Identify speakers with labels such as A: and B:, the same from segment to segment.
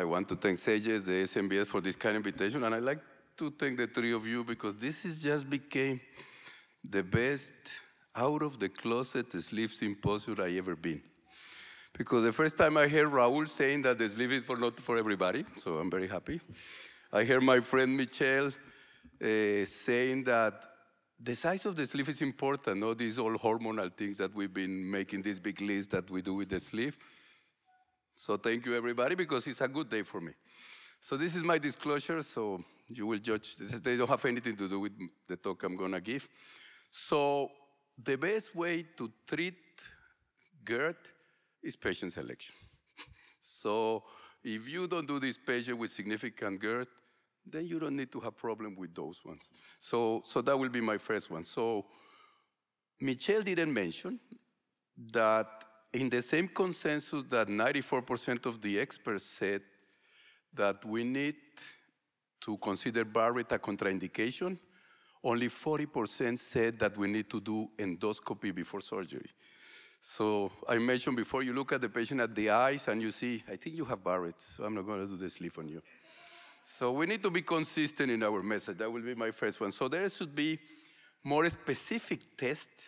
A: I want to thank SAGES, the SMBS, for this kind invitation, and I'd like to thank the three of you because this is just became the best out of the closet sleeve symposium I ever been. Because the first time I heard Raul saying that the sleeve is for not for everybody, so I'm very happy. I heard my friend Michelle uh, saying that the size of the sleeve is important, All these all hormonal things that we've been making this big list that we do with the sleeve. So thank you, everybody, because it's a good day for me. So this is my disclosure, so you will judge. This, they don't have anything to do with the talk I'm going to give. So the best way to treat GERD is patient selection. so if you don't do this patient with significant GERD, then you don't need to have problem with those ones. So, so that will be my first one. So Michelle didn't mention that in the same consensus that 94% of the experts said that we need to consider Barrett a contraindication, only 40% said that we need to do endoscopy before surgery. So I mentioned before, you look at the patient at the eyes and you see, I think you have Barrett, so I'm not going to do the sleep on you. So we need to be consistent in our message. That will be my first one. So there should be more specific tests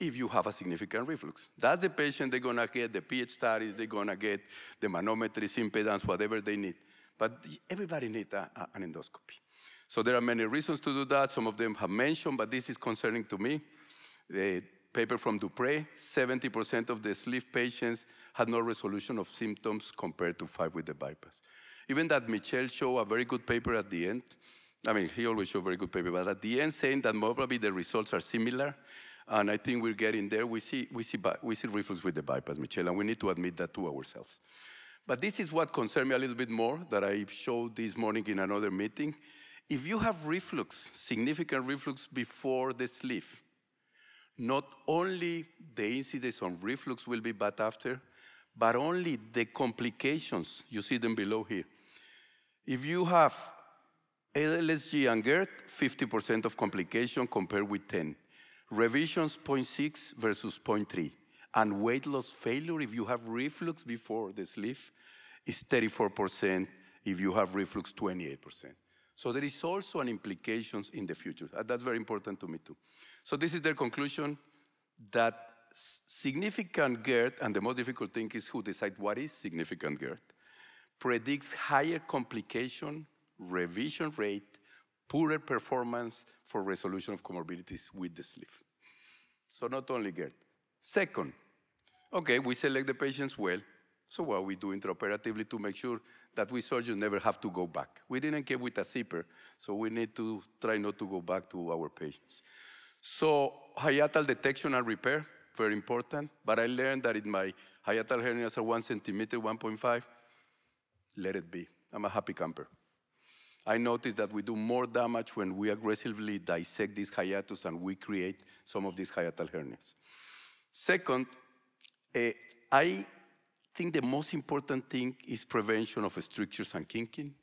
A: if you have a significant reflux. That's the patient they're gonna get the pH studies, they're gonna get the manometries, impedance, whatever they need. But everybody needs a, a, an endoscopy. So there are many reasons to do that. Some of them have mentioned, but this is concerning to me. The paper from Dupre, 70% of the sleep patients had no resolution of symptoms compared to five with the bypass. Even that Michel showed a very good paper at the end. I mean, he always showed very good paper, but at the end saying that probably the results are similar and I think we're getting there. We see, we see, we see reflux with the bypass, Michelle, and we need to admit that to ourselves. But this is what concerns me a little bit more that I showed this morning in another meeting. If you have reflux, significant reflux before the sleeve, not only the incidence on reflux will be bad after, but only the complications, you see them below here. If you have LSG and GERD, 50% of complication compared with 10. Revisions 0.6 versus 0.3. And weight loss failure, if you have reflux before the sleeve, is 34%. If you have reflux, 28%. So there is also an implications in the future. That's very important to me too. So this is their conclusion that significant GERD, and the most difficult thing is who decide what is significant GERD, predicts higher complication, revision rate, poorer performance for resolution of comorbidities with the sleeve. So not only GERD. Second, okay, we select the patients well, so what we do intraoperatively to make sure that we surgeons never have to go back. We didn't get with a zipper, so we need to try not to go back to our patients. So hiatal detection and repair, very important, but I learned that in my hiatal hernias are one centimeter, 1.5, let it be. I'm a happy camper. I noticed that we do more damage when we aggressively dissect these hiatus and we create some of these hiatal hernias. Second, uh, I think the most important thing is prevention of strictures and kinking.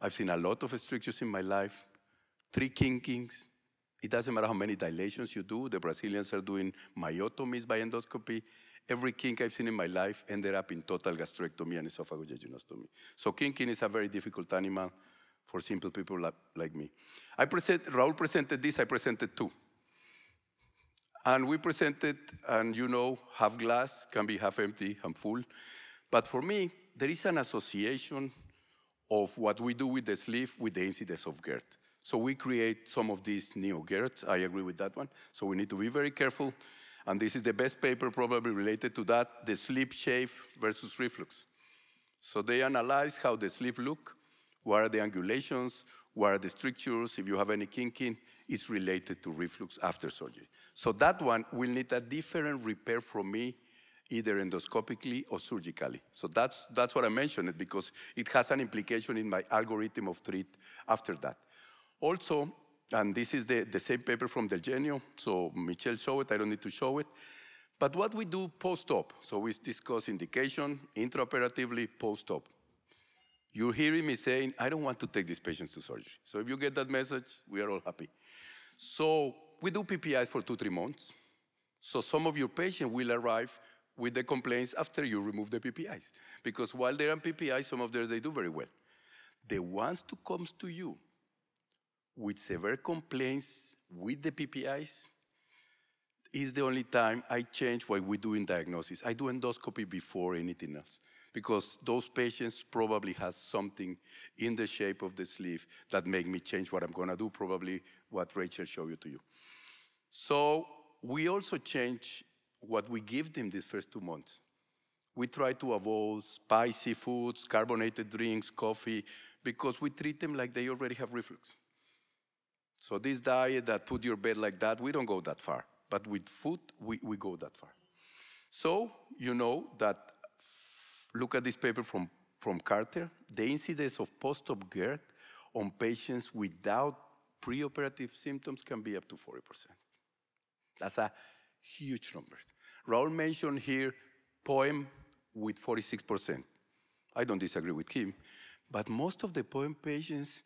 A: I've seen a lot of strictures in my life, three kinkings. It doesn't matter how many dilations you do. The Brazilians are doing myotomies by endoscopy. Every kink I've seen in my life ended up in total gastrectomy and esophageal gynostomy. So kinking is a very difficult animal for simple people like, like me. I present, Raul presented this, I presented two. And we presented, and you know, half glass can be half empty, half full. But for me, there is an association of what we do with the sleeve with the incidence of GERD. So we create some of these neo-GERDs. I agree with that one. So we need to be very careful. And this is the best paper probably related to that, the sleep shape versus reflux. So they analyze how the sleep look what are the angulations? What are the strictures? If you have any kinking, it's related to reflux after surgery. So that one will need a different repair from me, either endoscopically or surgically. So that's, that's what I mentioned, because it has an implication in my algorithm of treat after that. Also, and this is the, the same paper from Del Genio, so Michelle showed it, I don't need to show it. But what we do post-op, so we discuss indication, intraoperatively, post-op. You're hearing me saying, I don't want to take these patients to surgery. So if you get that message, we are all happy. So we do PPIs for two, three months. So some of your patients will arrive with the complaints after you remove the PPIs. Because while they're on PPIs, some of them they do very well. The ones who comes to you with severe complaints with the PPIs is the only time I change what we do in diagnosis. I do endoscopy before anything else because those patients probably has something in the shape of the sleeve that make me change what I'm gonna do, probably what Rachel showed you to you. So we also change what we give them these first two months. We try to avoid spicy foods, carbonated drinks, coffee, because we treat them like they already have reflux. So this diet that put your bed like that, we don't go that far. But with food, we, we go that far. So you know that Look at this paper from, from Carter. The incidence of post-op GERD on patients without preoperative symptoms can be up to 40%. That's a huge number. Raul mentioned here poem with 46%. I don't disagree with him, but most of the poem patients,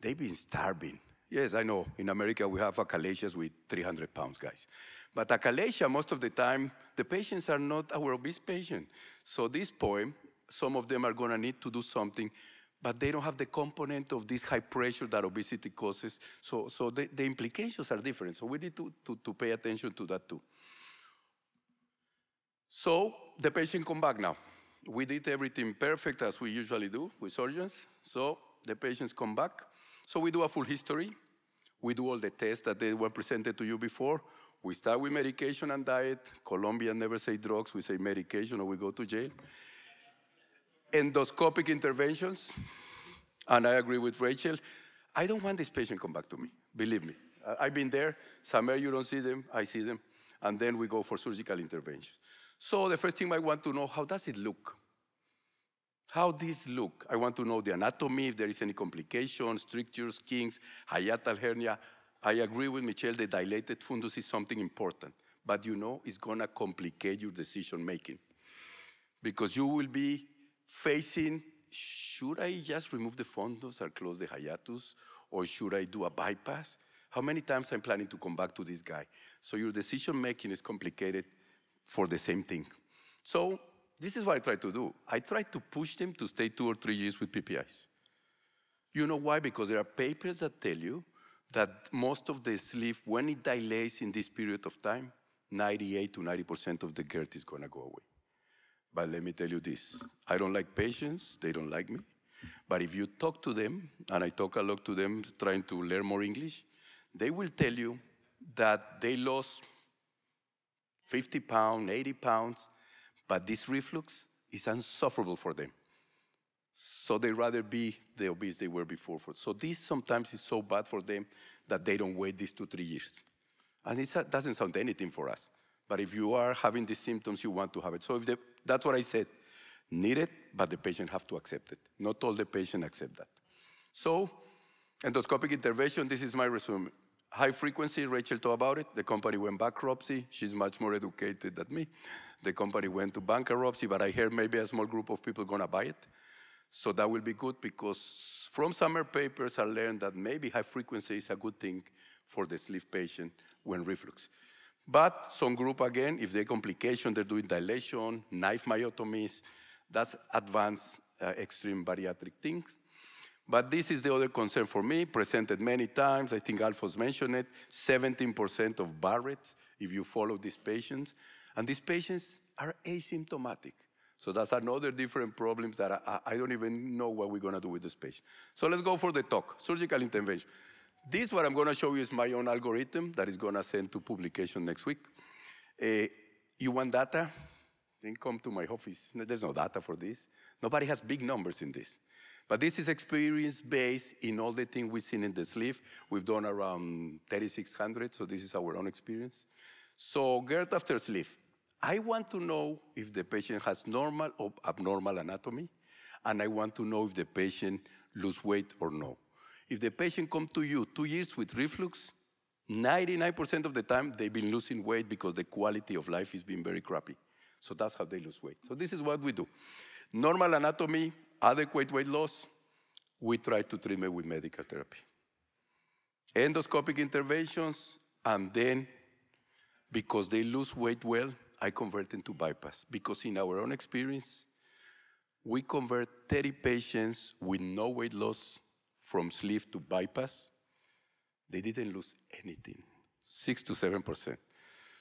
A: they've been starving. Yes, I know. In America, we have acalacias with 300 pounds, guys. But acalacia, most of the time, the patients are not our obese patient. So this poem, some of them are going to need to do something, but they don't have the component of this high pressure that obesity causes. So, so the, the implications are different. So we need to, to, to pay attention to that too. So the patient come back now. We did everything perfect as we usually do with surgeons. So the patients come back. So we do a full history. We do all the tests that they were presented to you before. We start with medication and diet. Colombia never say drugs, we say medication or we go to jail. Endoscopic interventions. And I agree with Rachel. I don't want this patient come back to me, believe me. I've been there. Somewhere you don't see them, I see them. And then we go for surgical interventions. So the first thing I want to know, how does it look? How this look? I want to know the anatomy, if there is any complications, strictures, kinks, hiatal hernia. I agree with Michelle, the dilated fundus is something important, but you know it's gonna complicate your decision making because you will be facing should I just remove the fundus or close the hiatus or should I do a bypass? How many times I'm planning to come back to this guy? So your decision making is complicated for the same thing. So this is what I try to do. I try to push them to stay two or three years with PPIs. You know why? Because there are papers that tell you that most of the sleeve, when it dilates in this period of time, 98 to 90% of the GERD is going to go away. But let me tell you this I don't like patients, they don't like me. But if you talk to them, and I talk a lot to them trying to learn more English, they will tell you that they lost 50 pounds, 80 pounds but this reflux is insufferable for them. So they rather be the obese they were before. So this sometimes is so bad for them that they don't wait these two, three years. And it doesn't sound anything for us. But if you are having these symptoms, you want to have it. So if they, that's what I said, need it, but the patient have to accept it. Not all the patient accept that. So endoscopic intervention, this is my resume high frequency, Rachel told about it. The company went bankruptcy. She's much more educated than me. The company went to bankruptcy, but I hear maybe a small group of people gonna buy it. So that will be good because from summer papers I learned that maybe high frequency is a good thing for the sleep patient when reflux. But some group again, if they complication, they're doing dilation, knife myotomies, that's advanced uh, extreme bariatric things. But this is the other concern for me, presented many times. I think Alfos mentioned it 17% of Barrett's, if you follow these patients. And these patients are asymptomatic. So that's another different problem that I, I don't even know what we're going to do with this patient. So let's go for the talk surgical intervention. This, what I'm going to show you, is my own algorithm that is going to send to publication next week. Uh, you want data? come to my office. There's no data for this. Nobody has big numbers in this. But this is experience based in all the things we've seen in the sleeve. We've done around 3,600, so this is our own experience. So GERD after sleeve. I want to know if the patient has normal or abnormal anatomy, and I want to know if the patient lose weight or no. If the patient come to you two years with reflux, 99% of the time they've been losing weight because the quality of life is being very crappy. So that's how they lose weight. So this is what we do. Normal anatomy, adequate weight loss, we try to treat it with medical therapy. Endoscopic interventions, and then because they lose weight well, I convert them to bypass. Because in our own experience, we convert 30 patients with no weight loss from sleeve to bypass. They didn't lose anything, six to seven percent.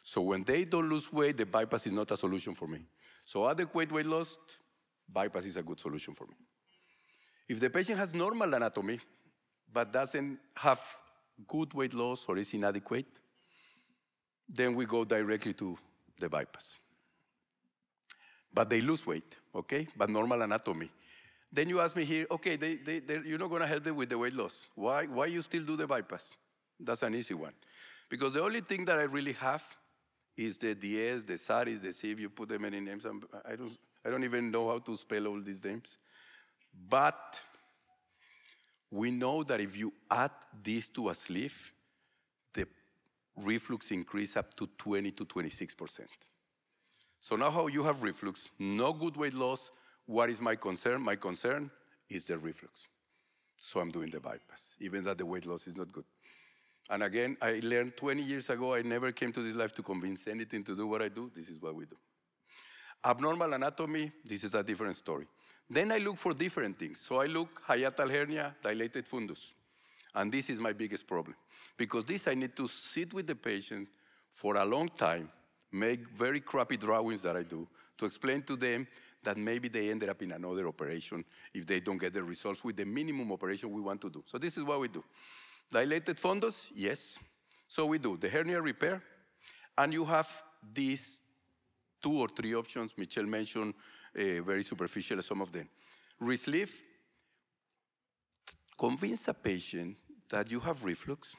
A: So when they don't lose weight, the bypass is not a solution for me. So adequate weight loss, bypass is a good solution for me. If the patient has normal anatomy, but doesn't have good weight loss or is inadequate, then we go directly to the bypass. But they lose weight, okay? But normal anatomy. Then you ask me here, okay, they, they, you're not gonna help them with the weight loss. Why, why you still do the bypass? That's an easy one. Because the only thing that I really have is the DS, the Saris, the Civ, you put them many names. I'm, I, don't, I don't even know how to spell all these names. But we know that if you add this to a sleeve, the reflux increase up to 20 to 26%. So now how you have reflux, no good weight loss, what is my concern? My concern is the reflux. So I'm doing the bypass, even though the weight loss is not good. And again, I learned 20 years ago, I never came to this life to convince anything to do what I do. This is what we do. Abnormal anatomy, this is a different story. Then I look for different things. So I look hiatal hernia, dilated fundus. And this is my biggest problem. Because this I need to sit with the patient for a long time, make very crappy drawings that I do to explain to them that maybe they ended up in another operation if they don't get the results with the minimum operation we want to do. So this is what we do. Dilated fundus, yes. So we do the hernia repair, and you have these two or three options. Michelle mentioned uh, very superficial some of them. Resleeve, convince a patient that you have reflux,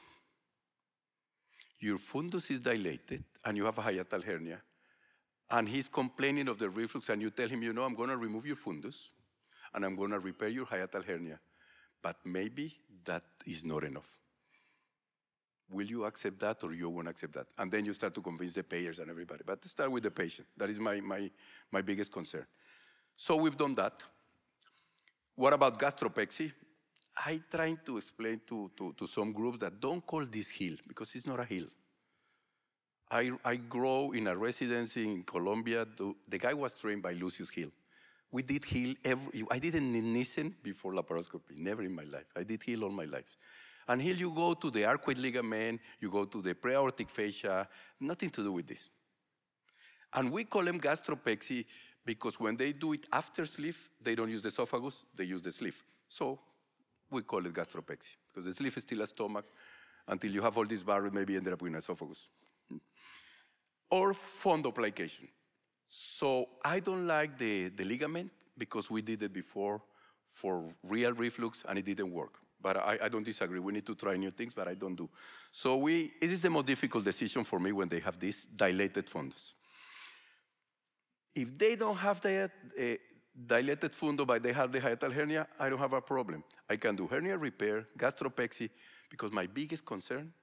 A: your fundus is dilated, and you have a hiatal hernia, and he's complaining of the reflux, and you tell him, you know, I'm going to remove your fundus, and I'm going to repair your hiatal hernia. But maybe that is not enough. Will you accept that or you won't accept that? And then you start to convince the payers and everybody. But start with the patient. That is my, my, my biggest concern. So we've done that. What about gastropexy? I trying to explain to, to, to some groups that don't call this hill because it's not a hill. I, I grow in a residency in Colombia. The guy was trained by Lucius Hill. We did heal every, I didn't listen before laparoscopy, never in my life. I did heal all my life. And here you go to the arcuate ligament, you go to the preaortic fascia, nothing to do with this. And we call them gastropexy because when they do it after sleeve, they don't use the esophagus, they use the sleeve. So we call it gastropexy because the sleeve is still a stomach until you have all this barrier, maybe end up with an esophagus. Or fundoplication. So I don't like the, the ligament because we did it before for real reflux and it didn't work. But I, I don't disagree. We need to try new things, but I don't do. So we, this is the most difficult decision for me when they have this dilated fundus. If they don't have the uh, dilated fundus, but they have the hiatal hernia, I don't have a problem. I can do hernia repair, gastropexy, because my biggest concern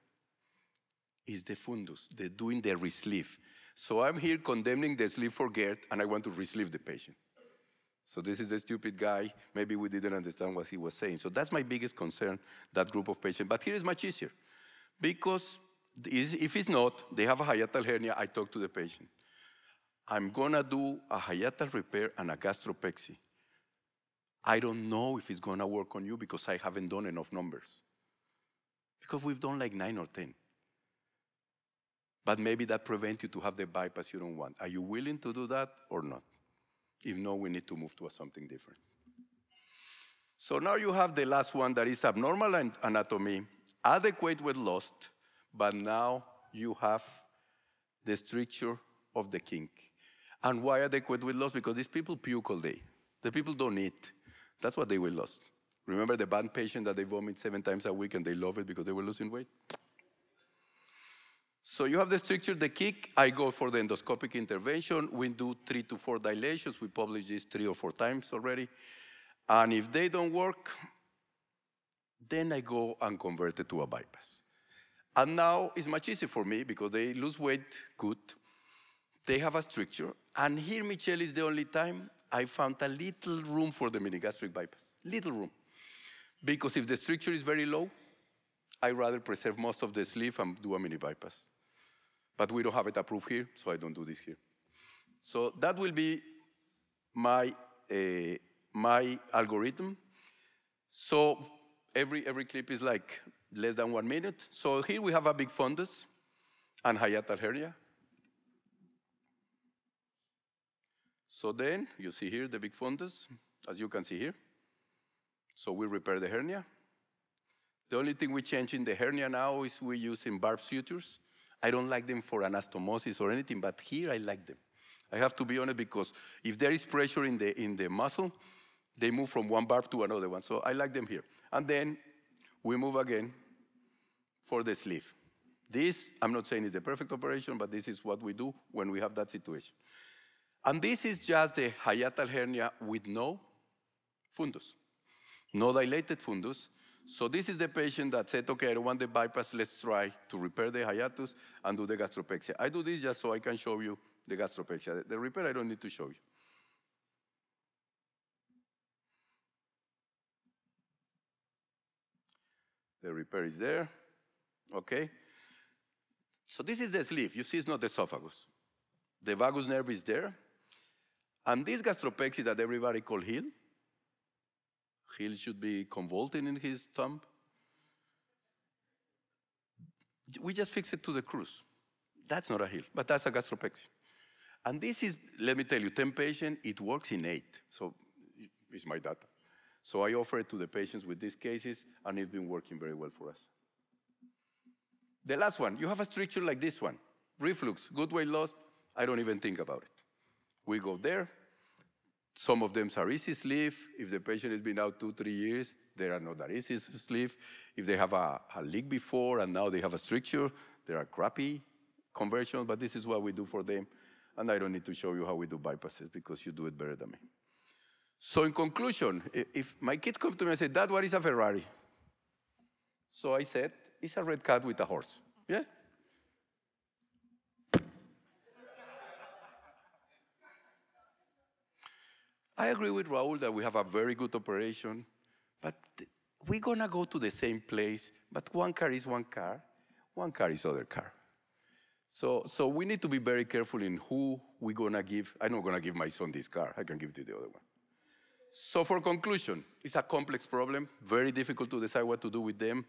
A: is the fundus, the doing the resleeve. So I'm here condemning the sleeve for GERD, and I want to resleeve the patient. So this is a stupid guy. Maybe we didn't understand what he was saying. So that's my biggest concern, that group of patients. But here is much easier. Because if it's not, they have a hiatal hernia, I talk to the patient. I'm gonna do a hiatal repair and a gastropexy. I don't know if it's gonna work on you because I haven't done enough numbers. Because we've done like nine or 10. But maybe that prevents you to have the bypass you don't want. Are you willing to do that or not? If no, we need to move to something different. So now you have the last one that is abnormal anatomy, adequate with loss, but now you have the stricture of the kink. And why adequate with loss? Because these people puke all day. The people don't eat. That's what they will lose. Remember the bad patient that they vomit seven times a week and they love it because they were losing weight? So you have the stricture, the kick. I go for the endoscopic intervention. We do three to four dilations. We publish this three or four times already. And if they don't work, then I go and convert it to a bypass. And now it's much easier for me because they lose weight, good. They have a stricture. And here, Michelle, is the only time I found a little room for the minigastric bypass. Little room. Because if the stricture is very low, I rather preserve most of the sleeve and do a mini bypass. But we don't have it approved here, so I don't do this here. So that will be my, uh, my algorithm. So every, every clip is like less than one minute. So here we have a big fundus and Hayat al-Hernia. So then you see here the big fundus, as you can see here. So we repair the hernia. The only thing we change in the hernia now is we use in barb sutures I don't like them for anastomosis or anything, but here I like them. I have to be honest because if there is pressure in the, in the muscle, they move from one barb to another one. So I like them here. And then we move again for the sleeve. This, I'm not saying is the perfect operation, but this is what we do when we have that situation. And this is just the hiatal hernia with no fundus, no dilated fundus, so this is the patient that said, okay, I don't want the bypass, let's try to repair the hiatus and do the gastropexia. I do this just so I can show you the gastropexia. The repair I don't need to show you. The repair is there, okay? So this is the sleeve, you see it's not the esophagus. The vagus nerve is there, and this gastropexy that everybody call heel, heel should be convoluted in his thumb. We just fix it to the cruise. That's not a heel, but that's a gastropexy. And this is, let me tell you, 10 patients, it works in eight. So it's my data. So I offer it to the patients with these cases, and it's been working very well for us. The last one, you have a stricture like this one. Reflux, good weight loss, I don't even think about it. We go there, some of them are easy sleep. If the patient has been out two, three years, there are not that easy sleep. If they have a, a leak before and now they have a stricture, there are crappy conversions, but this is what we do for them. And I don't need to show you how we do bypasses because you do it better than me. So in conclusion, if my kids come to me and say, Dad, what is a Ferrari? So I said, it's a red cat with a horse. Yeah, I agree with Raul that we have a very good operation, but we're gonna go to the same place, but one car is one car, one car is other car. So, so we need to be very careful in who we're gonna give. I'm not gonna give my son this car, I can give it to the other one. So for conclusion, it's a complex problem, very difficult to decide what to do with them.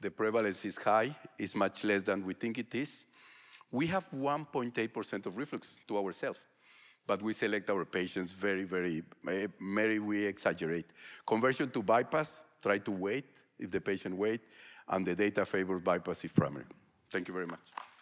A: The prevalence is high, it's much less than we think it is. We have 1.8% of reflux to ourselves but we select our patients very, very, eh, maybe we exaggerate. Conversion to bypass, try to wait if the patient wait, and the data favors bypass if primary. Thank you very much.